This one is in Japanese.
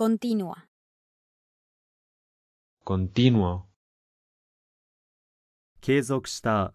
Continua. Continua. 継続した。